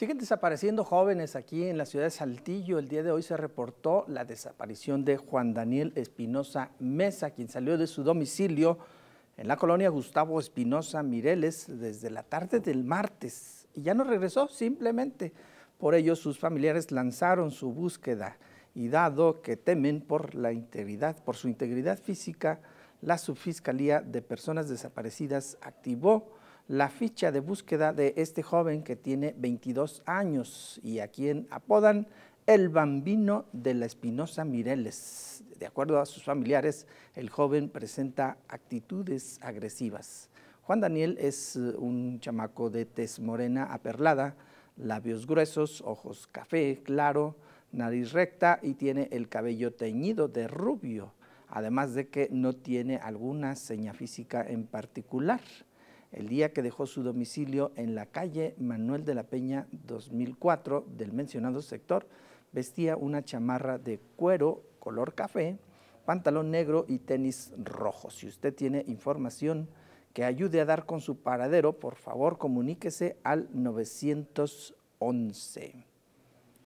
Siguen desapareciendo jóvenes aquí en la ciudad de Saltillo. El día de hoy se reportó la desaparición de Juan Daniel Espinosa Mesa, quien salió de su domicilio en la colonia Gustavo Espinosa Mireles desde la tarde del martes y ya no regresó simplemente. Por ello sus familiares lanzaron su búsqueda y dado que temen por la integridad, por su integridad física, la Subfiscalía de Personas Desaparecidas activó la ficha de búsqueda de este joven que tiene 22 años y a quien apodan el bambino de la Espinosa Mireles. De acuerdo a sus familiares, el joven presenta actitudes agresivas. Juan Daniel es uh, un chamaco de tez morena aperlada, labios gruesos, ojos café claro, nariz recta y tiene el cabello teñido de rubio, además de que no tiene alguna seña física en particular el día que dejó su domicilio en la calle Manuel de la Peña 2004 del mencionado sector, vestía una chamarra de cuero color café, pantalón negro y tenis rojo. Si usted tiene información que ayude a dar con su paradero, por favor comuníquese al 911.